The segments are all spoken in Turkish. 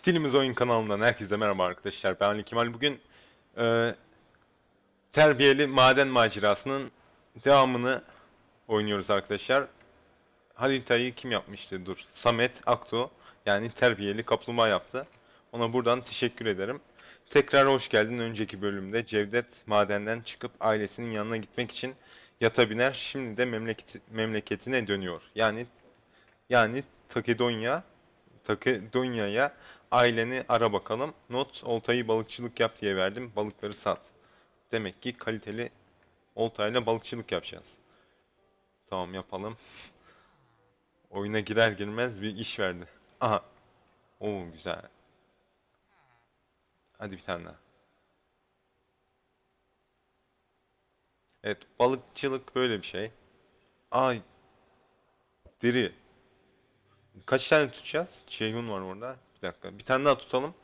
Stilimiz Oyun kanalından herkese merhaba arkadaşlar. Ben Ali Kemal. Bugün e, terbiyeli maden macerasının devamını oynuyoruz arkadaşlar. Haritayı kim yapmıştı? Dur. Samet Akto yani terbiyeli kaplumbağa yaptı. Ona buradan teşekkür ederim. Tekrar hoş geldin. Önceki bölümde Cevdet madenden çıkıp ailesinin yanına gitmek için yata Şimdi de memleketi, memleketine dönüyor. Yani yani Takedonya Takedonya'ya aileni ara bakalım. Not oltayı balıkçılık yap diye verdim. Balıkları sat. Demek ki kaliteli oltayla balıkçılık yapacağız. Tamam yapalım. Oyuna girer girmez bir iş verdi. Aha. Oo güzel. Hadi bir tane daha. Evet balıkçılık böyle bir şey. Ay. Diri. Kaç tane tutacağız? Ceyhun var orada. Bir dakika. Bir tane daha tutalım.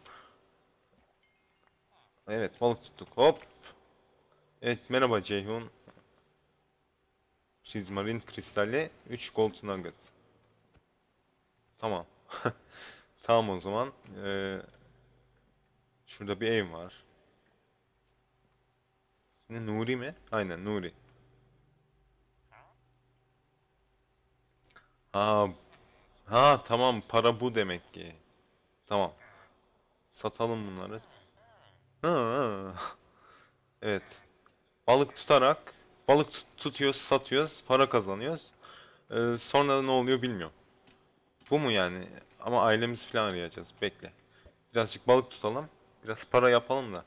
Evet balık tuttuk. Hop. Evet merhaba Ceyhun. Çizmarin kristalli 3 gold nugget. Tamam. tamam o zaman. Ee, şurada bir ev var. Ne Nuri mi? Aynen Nuri. Ha. Ha tamam para bu demek ki. Tamam. Satalım bunları. Ha. evet. Balık tutarak balık tut tutuyoruz, satıyoruz, para kazanıyoruz. Ee, sonra ne oluyor bilmiyorum. Bu mu yani? Ama ailemiz falan arayacağız. Bekle. Birazcık balık tutalım. Biraz para yapalım da.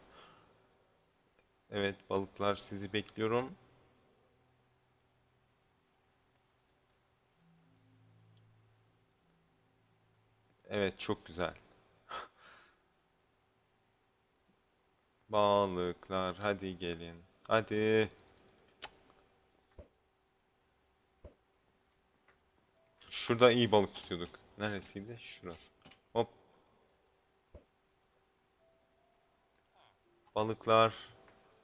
Evet balıklar sizi bekliyorum. Evet çok güzel. Balıklar hadi gelin. Hadi. Şurada iyi balık tutuyorduk. Neresiydi? Şurası. Hop. Balıklar.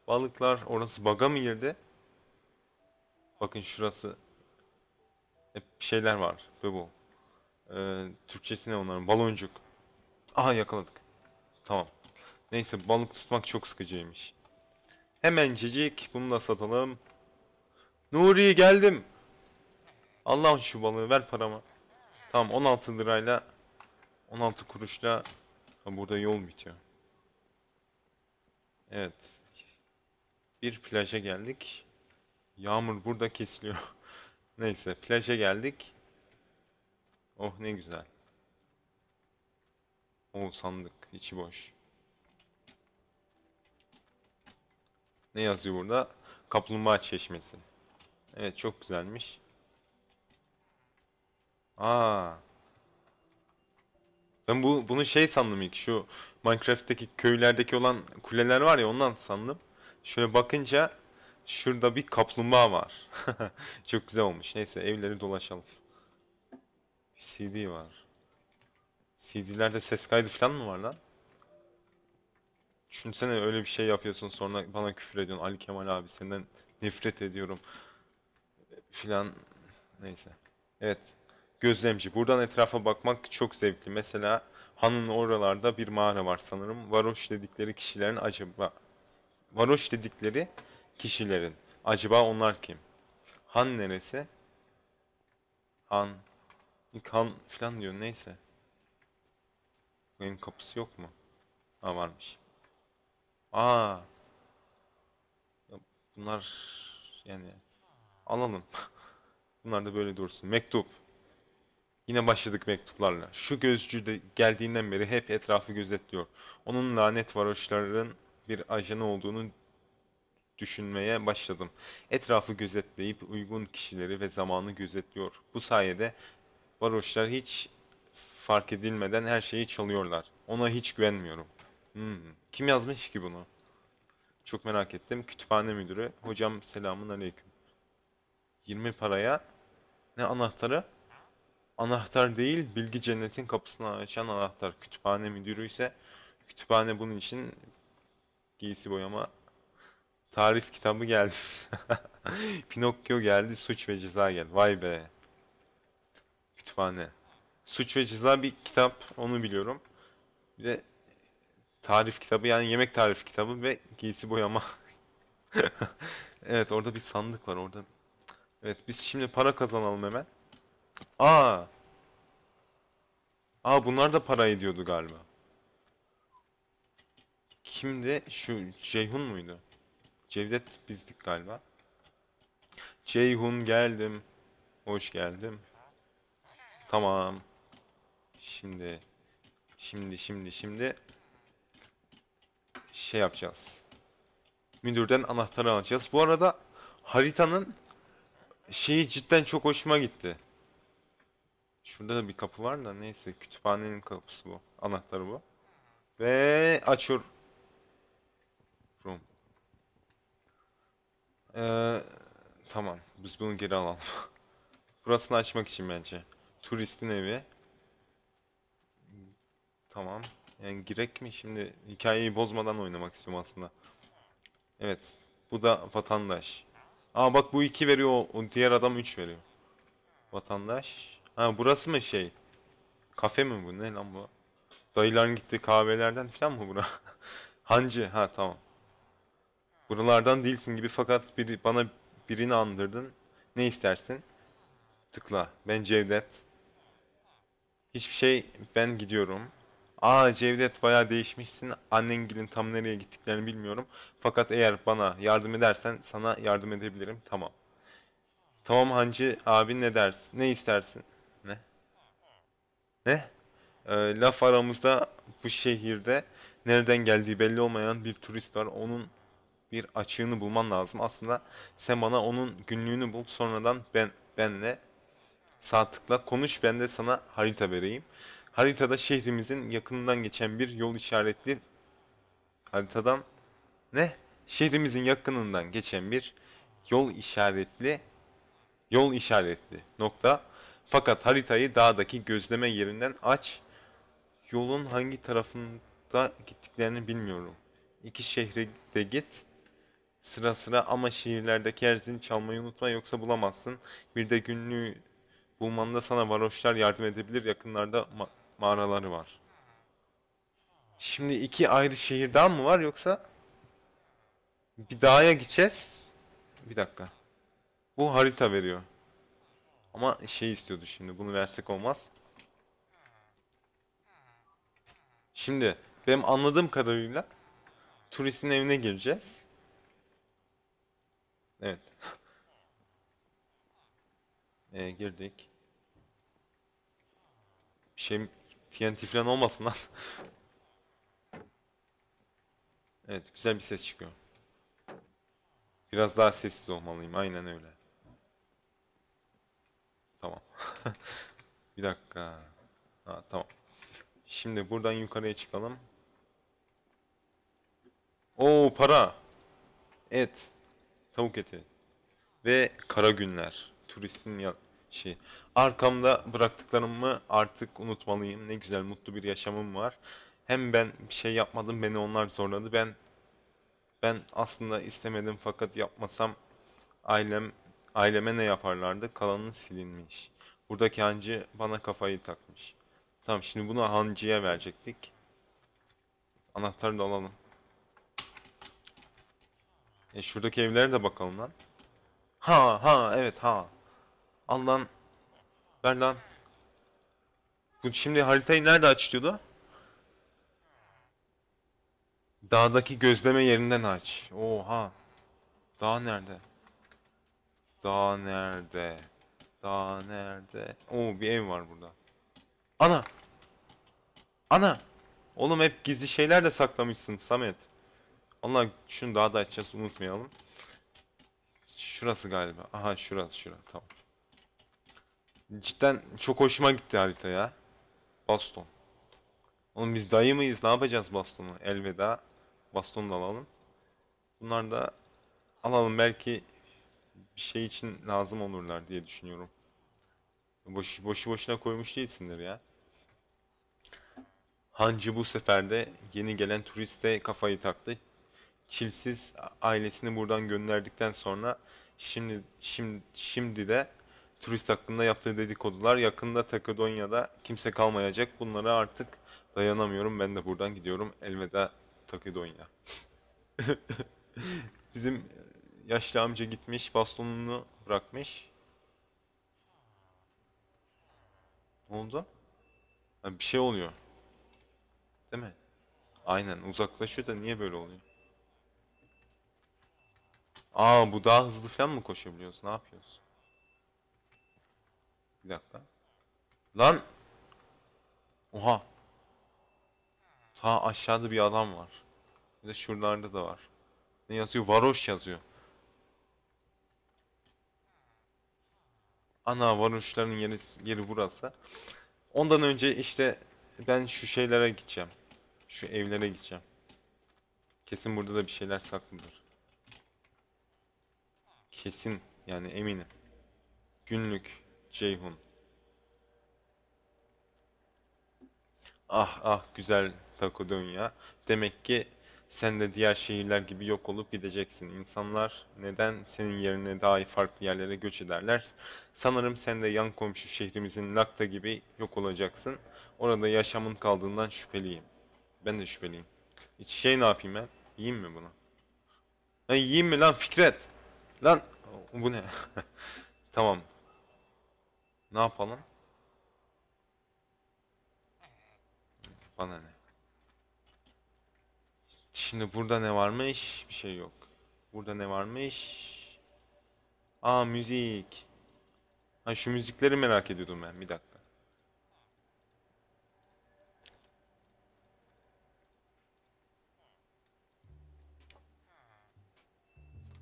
Balıklar. Orası baga mı girdi? Bakın şurası. Hep şeyler var. Bu bu. Ee, Türkçesi ne onların? Baloncuk. Aha yakaladık. Tamam. Neyse balık tutmak çok sıkıcıymış. Hemencecik bunu da satalım. Nuri geldim. Allah şu balığı ver paramı. Tamam 16 lirayla 16 kuruşla ha, burada yol bitiyor. Evet. Bir plaja geldik. Yağmur burada kesiliyor. Neyse plaja geldik. Oh ne güzel. O oh, sandık içi boş. Ne yazıyor burada? Kaplumbağa çeşmesi. Evet çok güzelmiş. Aa. Ben bu bunu şey sandım ilk şu Minecraft'teki köylerdeki olan kuleler var ya ondan sandım. Şöyle bakınca şurada bir kaplumbağa var. çok güzel olmuş. Neyse evleri dolaşalım. Bir CD var. CD'lerde ses kaydı falan mı var lan? Düşünsene öyle bir şey yapıyorsun sonra bana küfür ediyorsun. Ali Kemal abi senden nefret ediyorum. Filan neyse. Evet. Gözlemci. Buradan etrafa bakmak çok zevkli. Mesela Han'ın oralarda bir mağara var sanırım. Varoş dedikleri kişilerin acaba... Varoş dedikleri kişilerin. Acaba onlar kim? Han neresi? Han. İlk Han filan diyor. Neyse. Benim kapısı yok mu? Ha varmış. Aa. Bunlar yani alalım. Bunlar da böyle dursun. Mektup. Yine başladık mektuplarla. Şu gözcü de geldiğinden beri hep etrafı gözetliyor. Onun lanet varoşların bir ajanı olduğunu düşünmeye başladım. Etrafı gözetleyip uygun kişileri ve zamanı gözetliyor. Bu sayede varoşlar hiç fark edilmeden her şeyi çalıyorlar. Ona hiç güvenmiyorum. Hmm. Kim yazmış ki bunu? Çok merak ettim. Kütüphane müdürü. Hocam selamun aleyküm. 20 paraya ne anahtarı? Anahtar değil, bilgi cennetin kapısını açan anahtar. Kütüphane müdürü ise kütüphane bunun için giysi boyama tarif kitabı geldi. Pinokyo geldi, suç ve ceza geldi. Vay be. Kütüphane. Suç ve ceza bir kitap, onu biliyorum. Bir de tarif kitabı yani yemek tarif kitabı ve giysi boyama. evet orada bir sandık var orada. Evet biz şimdi para kazanalım hemen. Aa. Aa bunlar da para ediyordu galiba. Kimdi? Şu Ceyhun muydu? Cevdet bizdik galiba. Ceyhun geldim. Hoş geldim. Tamam. Şimdi şimdi şimdi şimdi şey yapacağız. Müdürden anahtarı alacağız. Bu arada haritanın şeyi cidden çok hoşuma gitti. Şurada da bir kapı var da neyse kütüphanenin kapısı bu. Anahtarı bu. Ve açıyor. Room. Ee, tamam. Biz bunu geri alalım. Burasını açmak için bence. Turistin evi. Tamam. Yani girek mi şimdi hikayeyi bozmadan oynamak istiyorum aslında. Evet. Bu da vatandaş. Aa bak bu 2 veriyor. O diğer adam 3 veriyor. Vatandaş. Ha burası mı şey? Kafe mi bu? Ne lan bu? Dayıların gittiği kahvelerden falan mı bura? Hancı. Ha tamam. Buralardan değilsin gibi fakat biri, bana birini andırdın. Ne istersin? Tıkla. Ben Cevdet. Hiçbir şey. Ben gidiyorum. Aa Cevdet baya değişmişsin. Annen, Annengilin tam nereye gittiklerini bilmiyorum. Fakat eğer bana yardım edersen sana yardım edebilirim. Tamam. Tamam hancı abi ne dersin? Ne istersin? Ne? Ne? Ee, laf aramızda bu şehirde nereden geldiği belli olmayan bir turist var. Onun bir açığını bulman lazım. Aslında sen bana onun günlüğünü bul. Sonradan ben benle sağ konuş. Ben de sana harita vereyim. Haritada şehrimizin yakınından geçen bir yol işaretli haritadan ne? Şehrimizin yakınından geçen bir yol işaretli yol işaretli nokta. Fakat haritayı dağdaki gözleme yerinden aç. Yolun hangi tarafında gittiklerini bilmiyorum. İki şehre de git. Sıra sıra ama şehirlerdeki her çalmayı unutma yoksa bulamazsın. Bir de günlüğü bulmanda sana varoşlar yardım edebilir. Yakınlarda mağaraları var. Şimdi iki ayrı şehirden mi var yoksa bir dağa gideceğiz. Bir dakika. Bu harita veriyor. Ama şey istiyordu şimdi. Bunu versek olmaz. Şimdi benim anladığım kadarıyla turistin evine gireceğiz. Evet. ee, girdik. Bir şey TNT falan olmasın lan. evet güzel bir ses çıkıyor. Biraz daha sessiz olmalıyım. Aynen öyle. Tamam. bir dakika. Ha, tamam. Şimdi buradan yukarıya çıkalım. Oo para. Et. Tavuk eti. Ve kara günler. Turistin şey. Arkamda bıraktıklarımı artık unutmalıyım. Ne güzel mutlu bir yaşamım var. Hem ben bir şey yapmadım beni onlar zorladı. Ben ben aslında istemedim fakat yapmasam ailem aileme ne yaparlardı? Kalanı silinmiş. Buradaki hancı bana kafayı takmış. Tamam şimdi bunu hancıya verecektik. Anahtarı da alalım. E şuradaki evlere de bakalım lan. Ha ha evet ha. Al lan. Ver lan. Şimdi haritayı nerede açılıyordu? Dağdaki gözleme yerinden aç. Oha. Dağ nerede? Dağ nerede? Dağ nerede? Oo bir ev var burada. Ana! Ana! Oğlum hep gizli şeyler de saklamışsın Samet. Allah şunu daha da açacağız unutmayalım. Şurası galiba. Aha şurası şurası tamam. Cidden çok hoşuma gitti harita ya. Baston. Oğlum biz dayı mıyız? Ne yapacağız bastonu? Elveda. Bastonu da alalım. Bunlar da alalım. Belki bir şey için lazım olurlar diye düşünüyorum. Boş, boşu boşuna koymuş değilsindir ya. Hancı bu seferde yeni gelen turiste kafayı taktı. Çilsiz ailesini buradan gönderdikten sonra şimdi şimdi şimdi de turist hakkında yaptığı dedikodular yakında Takedonya'da kimse kalmayacak. Bunlara artık dayanamıyorum. Ben de buradan gidiyorum. Elveda Takedonya. Bizim yaşlı amca gitmiş, bastonunu bırakmış. Ne oldu? Yani bir şey oluyor. Değil mi? Aynen uzaklaşıyor da niye böyle oluyor? Aa bu daha hızlı falan mı koşabiliyoruz? Ne yapıyorsun? Bir dakika. Lan. Oha. Ta aşağıda bir adam var. Bir de şuralarda da var. Ne yazıyor? Varoş yazıyor. Ana varoşların yeri, yeri burası. Ondan önce işte ben şu şeylere gideceğim. Şu evlere gideceğim. Kesin burada da bir şeyler saklıdır. Kesin yani eminim. Günlük. Ceyhun. Ah ah güzel Takodonya. Demek ki sen de diğer şehirler gibi yok olup gideceksin. İnsanlar neden senin yerine daha iyi farklı yerlere göç ederler? Sanırım sen de yan komşu şehrimizin Lakta gibi yok olacaksın. Orada yaşamın kaldığından şüpheliyim. Ben de şüpheliyim. Hiç şey ne yapayım ben? Yiyeyim mi bunu? Lan yiyeyim mi lan Fikret? Lan bu ne? tamam ne yapalım? Bana ne? Şimdi burada ne varmış? Bir şey yok. Burada ne varmış? Aa müzik. Ha şu müzikleri merak ediyordum ben. Bir dakika.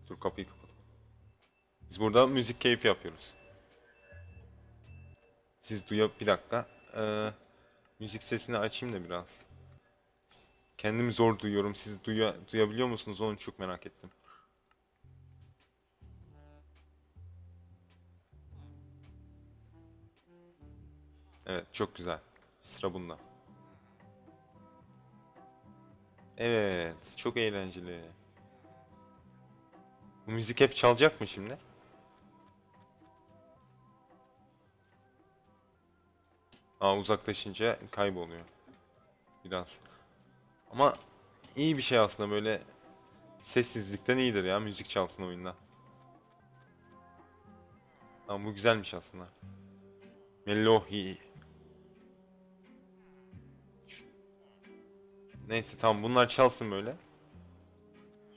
Dur kapıyı kapat. Biz burada müzik keyfi yapıyoruz. Siz duyuyor bir dakika. Ee, müzik sesini açayım da biraz. Kendimi zor duyuyorum. Siz duya, duyabiliyor musunuz? Onu çok merak ettim. Evet çok güzel. Sıra bunda. Evet çok eğlenceli. Bu müzik hep çalacak mı şimdi? Aa uzaklaşınca kayboluyor. Biraz. Ama iyi bir şey aslında böyle sessizlikten iyidir ya müzik çalsın oyunda. Ama bu güzelmiş aslında. Melohi. Neyse tamam bunlar çalsın böyle.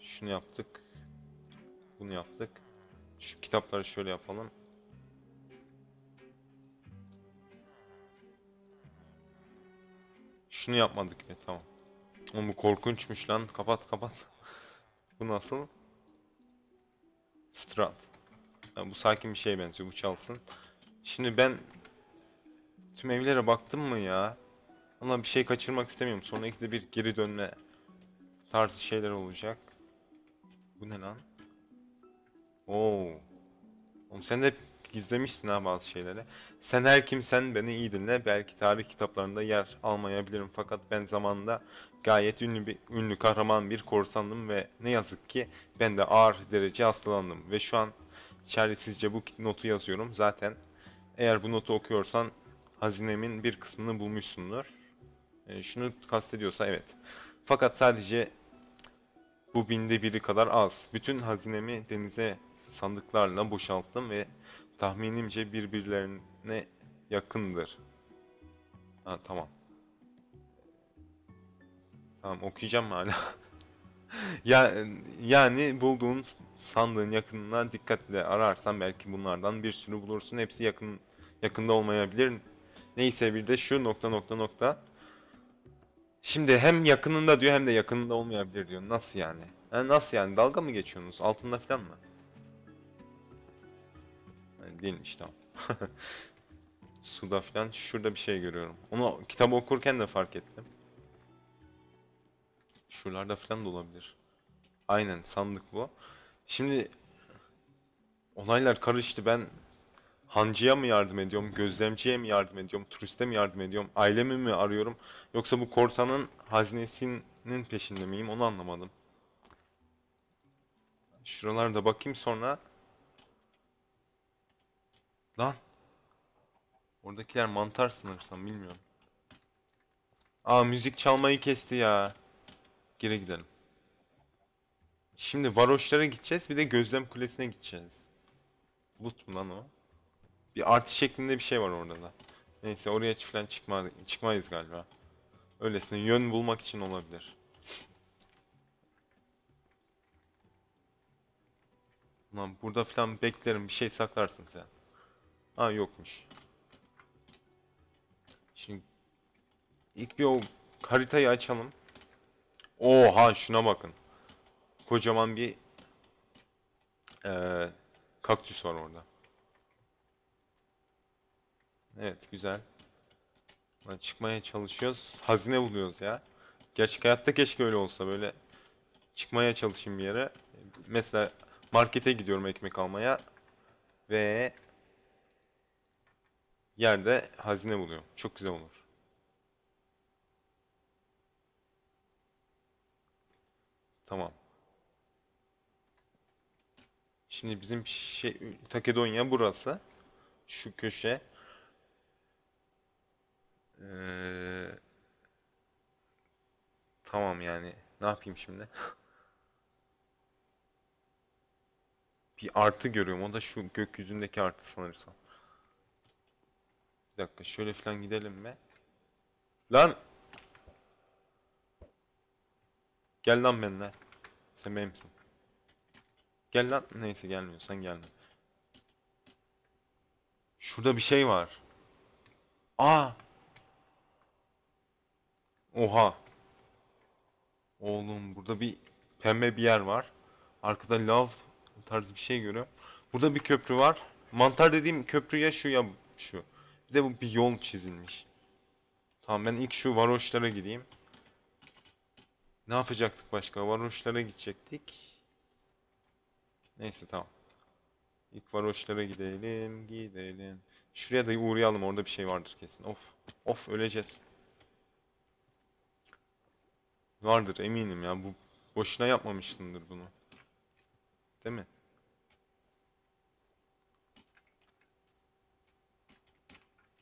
Şunu yaptık. Bunu yaptık. Şu kitapları şöyle yapalım. şunu yapmadık ya tamam. Oğlum bu korkunçmuş lan. Kapat kapat. bu nasıl? Strat. Yani bu sakin bir şeye benziyor. Bu çalsın. Şimdi ben tüm evlere baktım mı ya? Ama bir şey kaçırmak istemiyorum. Sonra ikide bir geri dönme tarzı şeyler olacak. Bu ne lan? Oo. Oğlum sen de gizlemişsin ha bazı şeyleri. Sen her kimsen beni iyi dinle. Belki tarih kitaplarında yer almayabilirim fakat ben zamanında gayet ünlü bir ünlü kahraman bir korsandım ve ne yazık ki ben de ağır derece hastalandım ve şu an çaresizce bu notu yazıyorum. Zaten eğer bu notu okuyorsan hazinemin bir kısmını bulmuşsundur. E, şunu kastediyorsa evet. Fakat sadece bu binde biri kadar az. Bütün hazinemi denize sandıklarla boşalttım ve Tahminimce birbirlerine yakındır. Ha tamam. Tamam okuyacağım hala. ya, yani bulduğun sandığın yakınına dikkatle ararsan belki bunlardan bir sürü bulursun. Hepsi yakın yakında olmayabilir. Neyse bir de şu nokta nokta nokta. Şimdi hem yakınında diyor hem de yakınında olmayabilir diyor. Nasıl yani? yani nasıl yani? Dalga mı geçiyorsunuz? Altında falan mı? Yani değilmiş tamam. Suda falan şurada bir şey görüyorum. Onu kitabı okurken de fark ettim. Şuralarda falan da olabilir. Aynen sandık bu. Şimdi olaylar karıştı. Ben hancıya mı yardım ediyorum, gözlemciye mi yardım ediyorum, turiste mi yardım ediyorum, ailemi mi arıyorum yoksa bu korsanın hazinesinin peşinde miyim onu anlamadım. Şuralarda bakayım sonra Lan. Oradakiler mantar sanırsam bilmiyorum. Aa müzik çalmayı kesti ya. Geri gidelim. Şimdi varoşlara gideceğiz. Bir de gözlem kulesine gideceğiz. Bulut mu lan o? Bir artı şeklinde bir şey var orada da. Neyse oraya falan çıkma, çıkmayız galiba. Öylesine yön bulmak için olabilir. Lan burada falan beklerim bir şey saklarsın sen. Ha yokmuş. Şimdi ilk bir o haritayı açalım. Oha şuna bakın. Kocaman bir ee, kaktüs var orada. Evet güzel. Çıkmaya çalışıyoruz. Hazine buluyoruz ya. Gerçek hayatta keşke öyle olsa böyle çıkmaya çalışayım bir yere. Mesela markete gidiyorum ekmek almaya ve yerde hazine buluyor. Çok güzel olur. Tamam. Şimdi bizim şey, Takedonya burası. Şu köşe. Ee, tamam yani. Ne yapayım şimdi? bir artı görüyorum. O da şu gökyüzündeki artı sanırsam. Bir dakika şöyle falan gidelim mi? Lan! Gel lan benimle. Sen benimsin. Gel lan. Neyse gelmiyor. Sen gelme. Şurada bir şey var. Aa! Oha. Oğlum burada bir pembe bir yer var. Arkada lav tarzı bir şey görüyorum. Burada bir köprü var. Mantar dediğim köprü ya şu ya şu. Bir de bu bir yol çizilmiş. Tamam ben ilk şu varoşlara gideyim. Ne yapacaktık başka? Varoşlara gidecektik. Neyse tamam. İlk varoşlara gidelim, gidelim. Şuraya da uğrayalım. Orada bir şey vardır kesin. Of. Of öleceğiz. Vardır eminim ya. Bu boşuna yapmamışsındır bunu. Değil mi?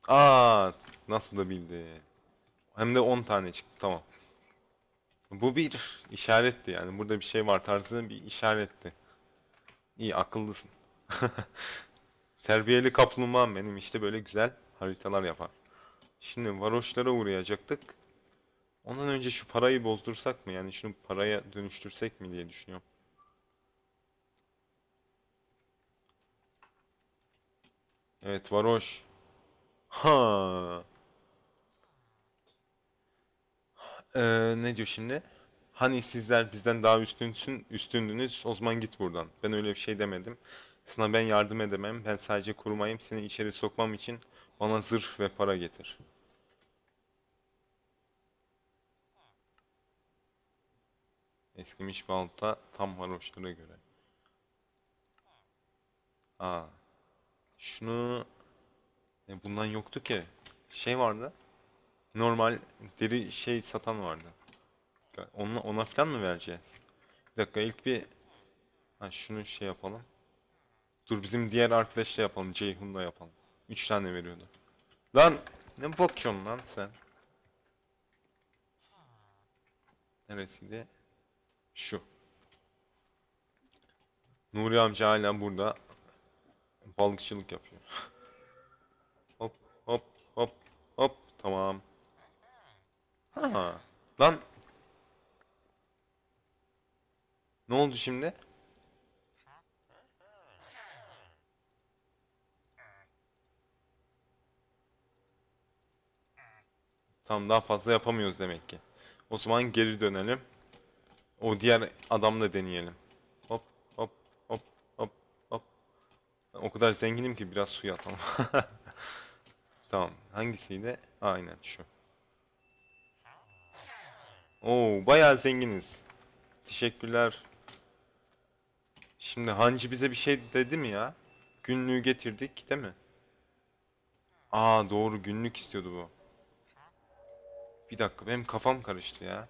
Aa, nasıl da bildi. Hem de 10 tane çıktı tamam. Bu bir işaretti yani. Burada bir şey var tarzında bir işaretti. İyi akıllısın. Terbiyeli kaplumbağam benim işte böyle güzel haritalar yapar. Şimdi varoşlara uğrayacaktık. Ondan önce şu parayı bozdursak mı? Yani şunu paraya dönüştürsek mi diye düşünüyorum. Evet varoş. Ha. Ee, ne diyor şimdi? Hani sizler bizden daha üstünsün, üstündünüz. O zaman git buradan. Ben öyle bir şey demedim. Sana ben yardım edemem. Ben sadece kurmayım. Seni içeri sokmam için bana zırh ve para getir. Eskimiş balta tam haroşlara göre. Aa. Şunu e bundan yoktu ki. Şey vardı. Normal deri şey satan vardı. Ona, ona falan mı vereceğiz? Bir dakika ilk bir... Ha, şunu şey yapalım. Dur bizim diğer arkadaşla yapalım. Ceyhun'la yapalım. üç tane veriyordu. Lan! Ne bakıyorsun lan sen? Neresiydi? Şu. Nuri amca hala burada balıkçılık yapıyor. Hop tamam. Ha. Lan. Ne oldu şimdi? Tam daha fazla yapamıyoruz demek ki. O zaman geri dönelim. O diğer adamla deneyelim. Hop hop hop hop hop. o kadar zenginim ki biraz suya atalım. Tamam. Hangisiydi? Aynen şu. Oo bayağı zenginiz. Teşekkürler. Şimdi Hancı bize bir şey dedi mi ya? Günlüğü getirdik değil mi? Aa doğru günlük istiyordu bu. Bir dakika benim kafam karıştı ya.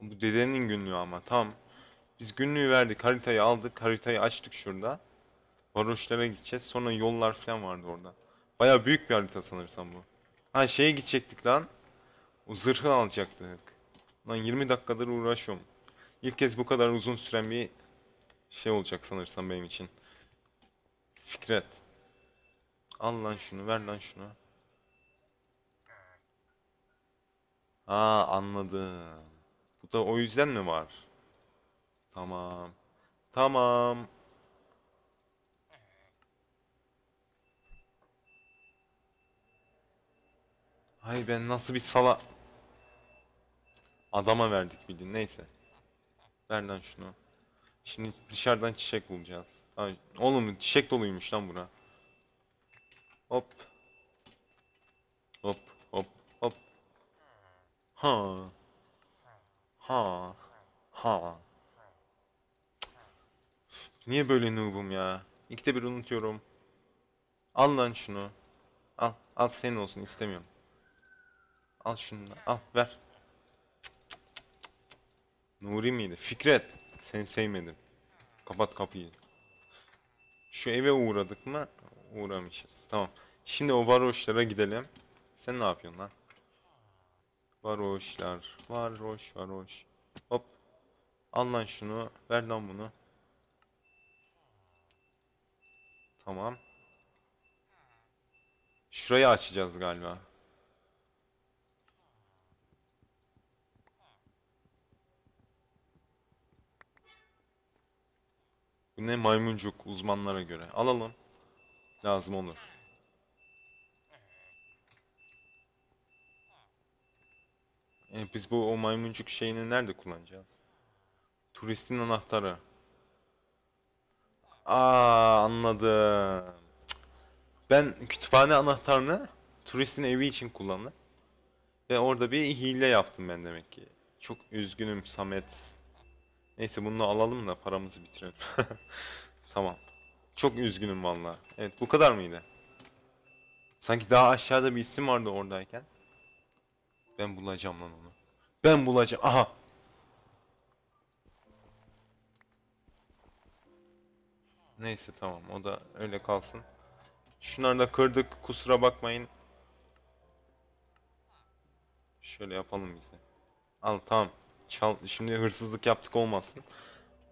Bu dedenin günlüğü ama tam. Biz günlüğü verdik haritayı aldık haritayı açtık şurada. Varoşlara gideceğiz. Sonra yollar falan vardı orada. Baya büyük bir harita sanırsam bu. Ha şeye gidecektik lan. O zırhı alacaktık. Lan 20 dakikadır uğraşıyorum. İlk kez bu kadar uzun süren bir şey olacak sanırsam benim için. Fikret. Al lan şunu ver lan şunu. Aa anladım. Bu da o yüzden mi var? Tamam. Tamam. Hay ben nasıl bir sala... Adama verdik bildiğin neyse. Ver şunu. Şimdi dışarıdan çiçek bulacağız. Ay, oğlum çiçek doluymuş lan bura. Hop. Hop hop hop. Ha. Ha. Ha. Niye böyle noobum ya? İkide bir unutuyorum. Al lan şunu. Al. Al senin olsun istemiyorum. Al şunu da. Al ver. Nuri miydi? Fikret. Seni sevmedim. Kapat kapıyı. Şu eve uğradık mı? Uğramayacağız. Tamam. Şimdi o varoşlara gidelim. Sen ne yapıyorsun lan? Varoşlar. Varoş varoş. Hop. Al lan şunu. Ver lan bunu. Tamam. Şurayı açacağız galiba. Bu ne maymuncuk uzmanlara göre. Alalım. Lazım olur. E biz bu o maymuncuk şeyini nerede kullanacağız? Turistin anahtarı. Aa anladım. Ben kütüphane anahtarını turistin evi için kullandım. Ve orada bir hile yaptım ben demek ki. Çok üzgünüm Samet. Neyse bunu alalım da paramızı bitirelim. tamam. Çok üzgünüm valla. Evet bu kadar mıydı? Sanki daha aşağıda bir isim vardı oradayken. Ben bulacağım lan onu. Ben bulacağım. Aha. Neyse tamam o da öyle kalsın. Şunları da kırdık kusura bakmayın. Şöyle yapalım biz de. Al tamam. Çal şimdi hırsızlık yaptık olmasın.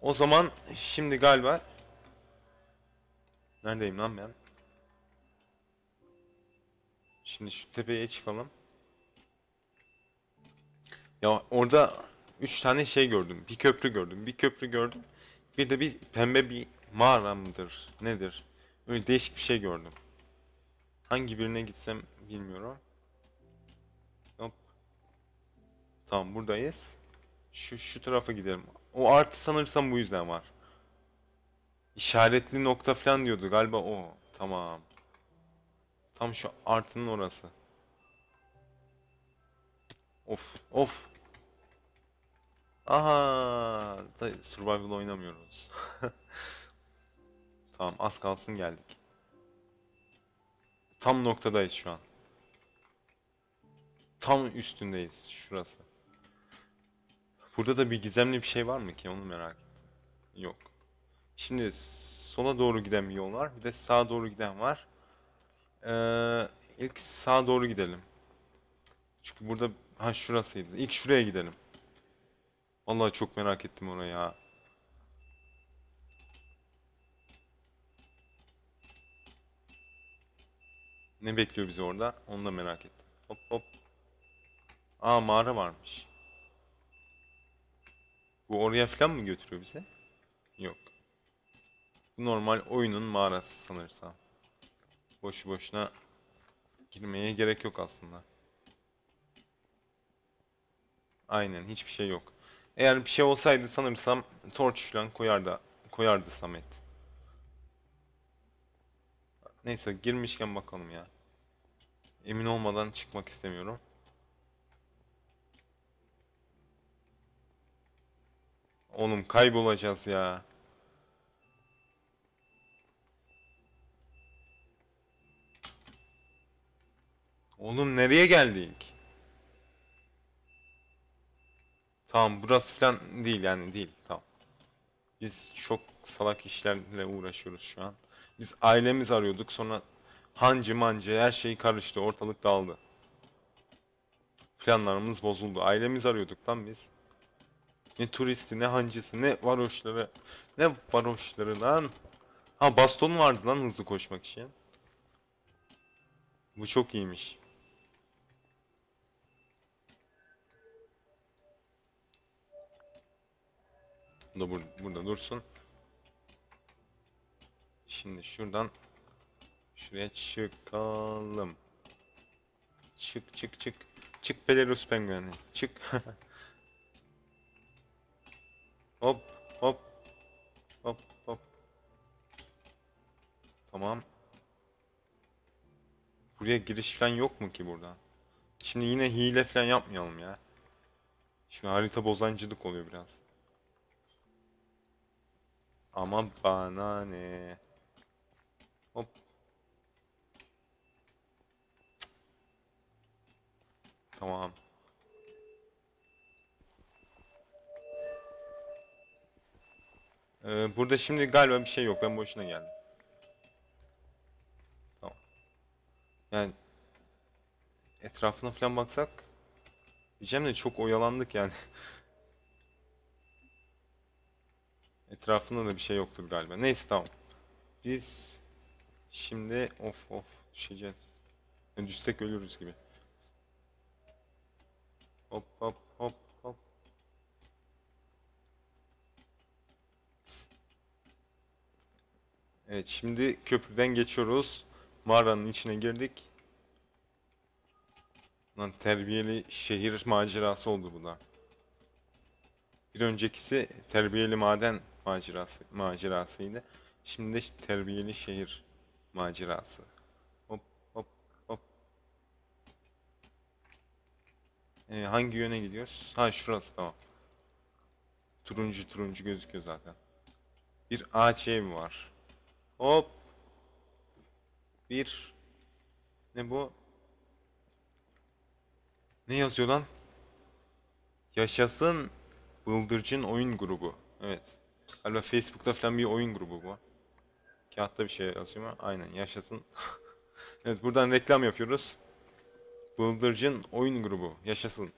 O zaman şimdi galiba... Neredeyim lan ben? Şimdi şu tepeye çıkalım. Ya orada 3 tane şey gördüm. Bir köprü gördüm. Bir köprü gördüm. Bir de bir pembe bir mağara mıdır? Nedir? Öyle değişik bir şey gördüm. Hangi birine gitsem bilmiyorum. Hop. Tamam buradayız. Şu, şu tarafa gidelim. O artı sanırsam bu yüzden var. İşaretli nokta falan diyordu galiba o. Tamam. Tam şu artının orası. Of of. Aha. Da survival oynamıyoruz. tamam az kalsın geldik. Tam noktadayız şu an. Tam üstündeyiz şurası. Burada da bir gizemli bir şey var mı ki onu merak ettim. Yok. Şimdi sola doğru giden bir yol var. Bir de sağa doğru giden var. Ee, ilk sağa doğru gidelim. Çünkü burada ha şurasıydı. İlk şuraya gidelim. Vallahi çok merak ettim oraya. Ne bekliyor bizi orada? Onu da merak ettim. Hop hop. Aa mağara varmış. Bu oraya falan mı götürüyor bize? Yok. Bu normal oyunun mağarası sanırsam. Boşu boşuna girmeye gerek yok aslında. Aynen hiçbir şey yok. Eğer bir şey olsaydı sanırsam torch falan koyardı, koyardı Samet. Neyse girmişken bakalım ya. Emin olmadan çıkmak istemiyorum. Oğlum kaybolacağız ya. Oğlum nereye geldik? Tamam burası falan değil yani değil. Tamam. Biz çok salak işlerle uğraşıyoruz şu an. Biz ailemiz arıyorduk sonra hancı mancı her şey karıştı ortalık dağıldı. Planlarımız bozuldu. Ailemiz arıyorduk lan biz. Ne turisti ne hancısı ne varoşları. Ne varoşları lan. Ha baston vardı lan hızlı koşmak için. Bu çok iyiymiş. Bu da bur burada dursun. Şimdi şuradan şuraya çıkalım. Çık çık çık. Çık Belarus pengueni. Çık. Hop hop. Hop hop. Tamam. Buraya giriş falan yok mu ki buradan? Şimdi yine hile falan yapmayalım ya. Şimdi harita bozancılık oluyor biraz. Ama bana ne? Hop. Tamam. Ee, burada şimdi galiba bir şey yok. Ben boşuna geldim. Tamam. Yani etrafına falan baksak diyeceğim de çok oyalandık yani. Etrafında da bir şey yoktu galiba. Neyse tamam. Biz şimdi of of düşeceğiz. Yani düşsek ölürüz gibi. Hop hop Evet şimdi köprüden geçiyoruz. Mağaranın içine girdik. Lan terbiyeli şehir macerası oldu bu da. Bir öncekisi terbiyeli maden macerası macerasıydı. Şimdi de terbiyeli şehir macerası. Hop hop hop. Ee, hangi yöne gidiyoruz? Ha şurası tamam. Turuncu turuncu gözüküyor zaten. Bir ağaç evi var. Hop. Bir. Ne bu? Ne yazıyor lan? Yaşasın Bıldırcın oyun grubu. Evet. Galiba Facebook'ta falan bir oyun grubu bu. Kağıtta bir şey yazıyor mu? Aynen yaşasın. evet buradan reklam yapıyoruz. Bıldırcın oyun grubu. Yaşasın.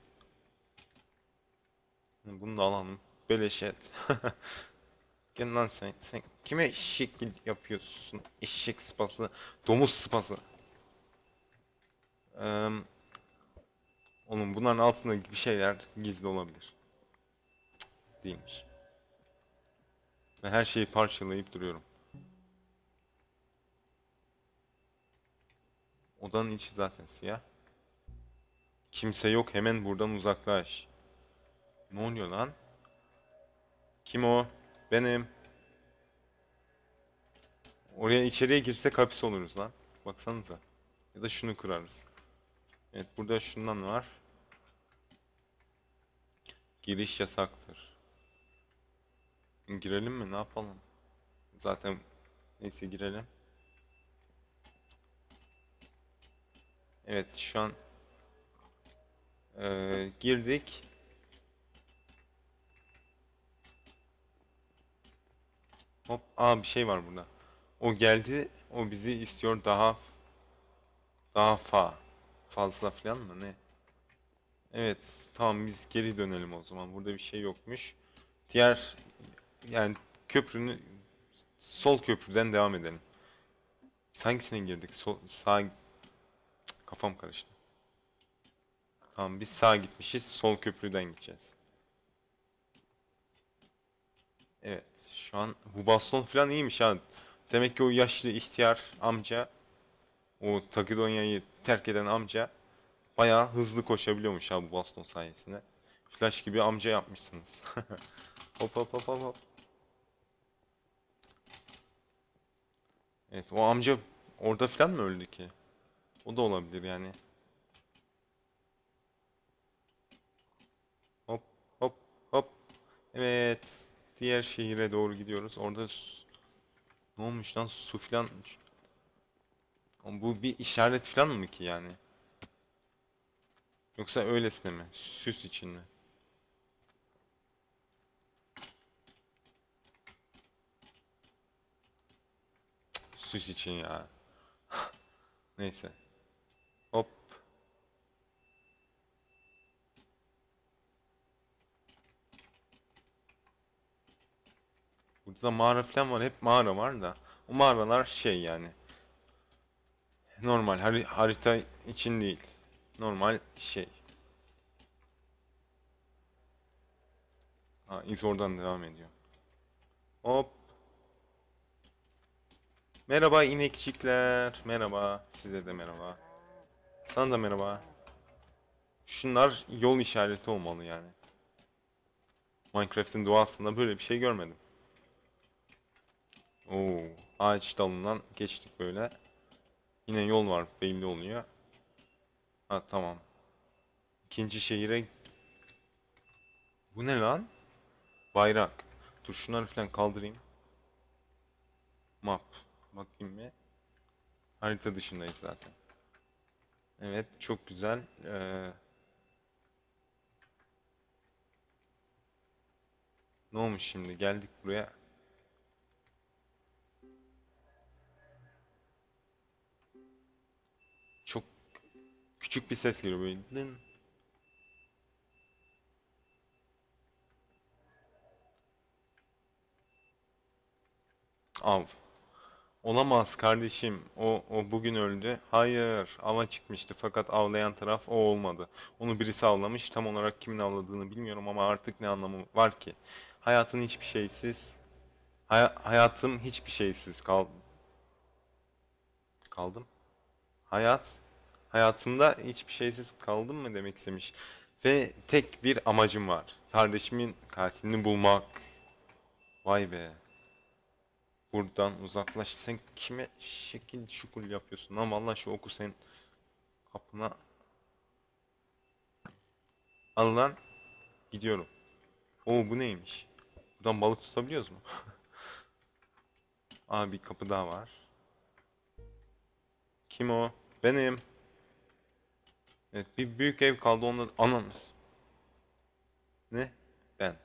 Bunu da alalım. Beleş et. Gel lan sen, sen kime şekil yapıyorsun? Eşek sıpası, domuz sıpası. Ee, onun bunların altında bir şeyler gizli olabilir. Değilmiş. Ve her şeyi parçalayıp duruyorum. Odanın içi zaten siyah. Kimse yok hemen buradan uzaklaş. Ne oluyor lan? Kim o? Benim. Oraya içeriye girsek hapis oluruz lan. Baksanıza. Ya da şunu kırarız. Evet burada şundan var. Giriş yasaktır. Girelim mi? Ne yapalım? Zaten neyse girelim. Evet şu an e, girdik. Hop. Aa bir şey var burada. O geldi. O bizi istiyor daha daha fa fazla falan mı ne? Evet. Tamam biz geri dönelim o zaman. Burada bir şey yokmuş. Diğer yani köprünü sol köprüden devam edelim. hangisine girdik? Sol, sağ kafam karıştı. Tamam biz sağ gitmişiz. Sol köprüden gideceğiz. Evet. Şu an bu baston falan iyiymiş ha. Demek ki o yaşlı ihtiyar amca o Takidonya'yı terk eden amca bayağı hızlı koşabiliyormuş ha bu baston sayesinde. Flash gibi amca yapmışsınız. hop hop hop hop. Evet o amca orada falan mı öldü ki? O da olabilir yani. Hop hop hop. Evet diğer şehire doğru gidiyoruz. Orada ne olmuş lan su filan bu bir işaret falan mı ki yani? Yoksa öylesine mi? Süs için mi? Süs için ya. Neyse. Burada mağara falan var. Hep mağara var da. O mağaralar şey yani. Normal har harita için değil. Normal şey. Ha, iz oradan devam ediyor. Hop. Merhaba inekçikler. Merhaba. Size de merhaba. Sana da merhaba. Şunlar yol işareti olmalı yani. Minecraft'in doğasında böyle bir şey görmedim. Oo, ağaç dalından geçtik böyle. Yine yol var belli oluyor. Ha tamam. İkinci şehire... Bu ne lan? Bayrak. Dur şunları falan kaldırayım. Map. Bakayım mı? Harita dışındayız zaten. Evet çok güzel. Ee... Ne olmuş şimdi? Geldik buraya. küçük bir ses geliyor böyle. Av. Olamaz kardeşim. O, o bugün öldü. Hayır. Ava çıkmıştı fakat avlayan taraf o olmadı. Onu birisi avlamış. Tam olarak kimin avladığını bilmiyorum ama artık ne anlamı var ki? Hayatın hiçbir şeysiz. Hay hayatım hiçbir şeysiz kal kaldım. Hayat Hayatımda hiçbir şeysiz kaldım mı demek istemiş. Ve tek bir amacım var. Kardeşimin katilini bulmak. Vay be. Buradan uzaklaş. Sen kime şekil şukur yapıyorsun? Ama Vallahi şu oku sen kapına. Al lan. Gidiyorum. Oo bu neymiş? Buradan balık tutabiliyoruz mu? Abi kapı daha var. Kim o? Benim. Evet bir büyük ev kaldı onda anamız. Ne? Ben.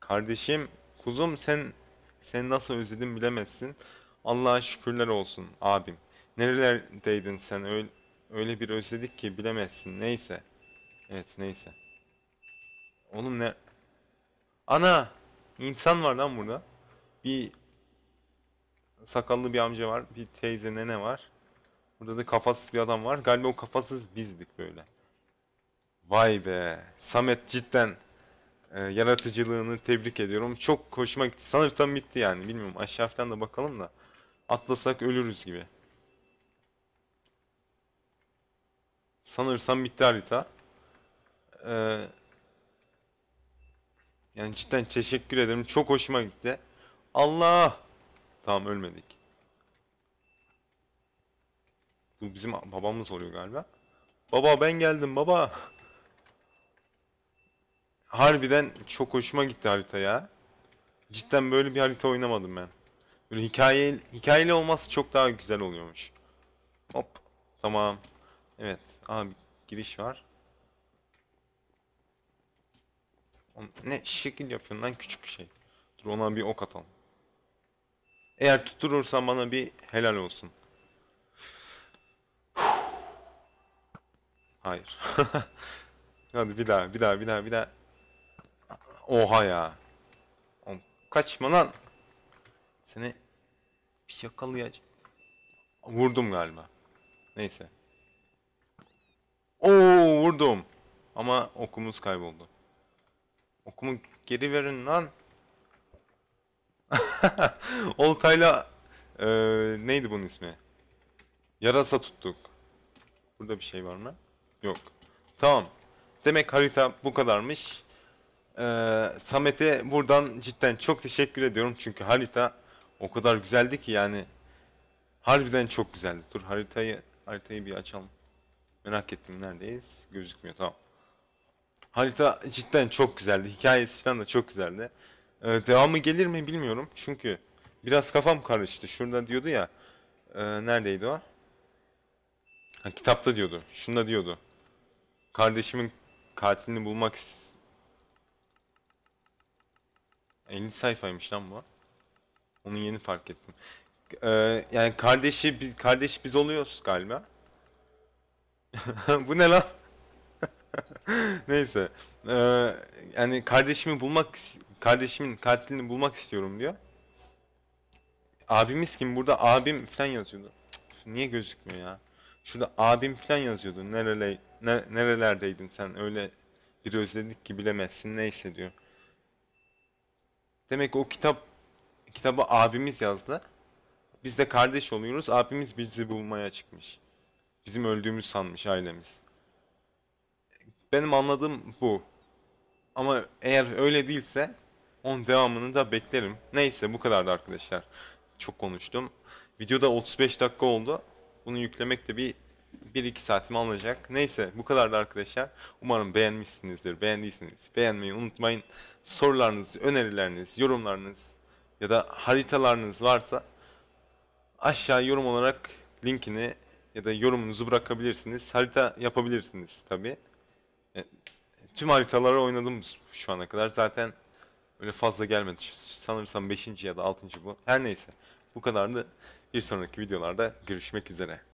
Kardeşim, kuzum sen sen nasıl özledim bilemezsin. Allah'a şükürler olsun abim. Nerelerdeydin sen öyle, öyle bir özledik ki bilemezsin. Neyse. Evet neyse. Oğlum ne? Ana! İnsan var lan burada. Bir sakallı bir amca var. Bir teyze nene var. Burada da kafasız bir adam var. Galiba o kafasız bizdik böyle. Vay be. Samet cidden e, yaratıcılığını tebrik ediyorum. Çok hoşuma gitti. Sanırsam bitti yani. Bilmiyorum Aşağıdan da bakalım da. Atlasak ölürüz gibi. Sanırsam bitti harita. Ee, yani cidden teşekkür ederim. Çok hoşuma gitti. Allah! Tamam ölmedik. Bu bizim babamız oluyor galiba. Baba ben geldim baba. Harbiden çok hoşuma gitti harita ya. Cidden böyle bir harita oynamadım ben. Böyle hikaye, hikayeli olması çok daha güzel oluyormuş. Hop. Tamam. Evet. Aa bir giriş var. Ne şekil yapıyorsun lan küçük şey. Dur ona bir ok atalım. Eğer tutturursan bana bir helal olsun. Hayır. Hadi bir daha, bir daha, bir daha, bir daha. Oha ya. Oğlum, kaçma lan. Seni yakalayacağım. Vurdum galiba. Neyse. Oo vurdum. Ama okumuz kayboldu. Okumu geri verin lan. Oltayla e, neydi bunun ismi? Yarasa tuttuk. Burada bir şey var mı? Yok. Tamam. Demek harita bu kadarmış. Ee, Samet'e buradan cidden çok teşekkür ediyorum. Çünkü harita o kadar güzeldi ki yani. Harbiden çok güzeldi. Dur haritayı haritayı bir açalım. Merak ettim neredeyiz. Gözükmüyor tamam. Harita cidden çok güzeldi. Hikayesi falan da çok güzeldi. Ee, devamı gelir mi bilmiyorum. Çünkü biraz kafam karıştı. Şurada diyordu ya. E, neredeydi o? Ha, kitapta diyordu. Şunda diyordu. Kardeşimin katilini bulmak... 50 sayfaymış lan bu. Onu yeni fark ettim. Ee, yani kardeşi biz kardeş biz oluyoruz galiba. bu ne lan? Neyse. Ee, yani kardeşimi bulmak kardeşimin katilini bulmak istiyorum diyor. Abimiz kim? Burada abim falan yazıyordu. Cık, niye gözükmüyor ya? Şurada abim falan yazıyordu. Nerele, ne, nerelerdeydin sen? Öyle bir özledik ki bilemezsin neyse diyor. Demek ki o kitap kitabı abimiz yazdı. Biz de kardeş oluyoruz. Abimiz bizi bulmaya çıkmış. Bizim öldüğümüz sanmış ailemiz. Benim anladığım bu. Ama eğer öyle değilse onun devamını da beklerim. Neyse bu kadardı arkadaşlar. Çok konuştum. Videoda 35 dakika oldu. Bunu yüklemek de bir 1-2 saatimi alacak. Neyse bu kadardı arkadaşlar. Umarım beğenmişsinizdir. Beğendiyseniz beğenmeyi unutmayın. Sorularınız, önerileriniz, yorumlarınız ya da haritalarınız varsa aşağı yorum olarak linkini ya da yorumunuzu bırakabilirsiniz. Harita yapabilirsiniz tabi. E, tüm haritaları oynadım şu ana kadar. Zaten öyle fazla gelmedi. Sanırsam 5. ya da 6. bu. Her neyse. Bu kadardı. Bir sonraki videolarda görüşmek üzere.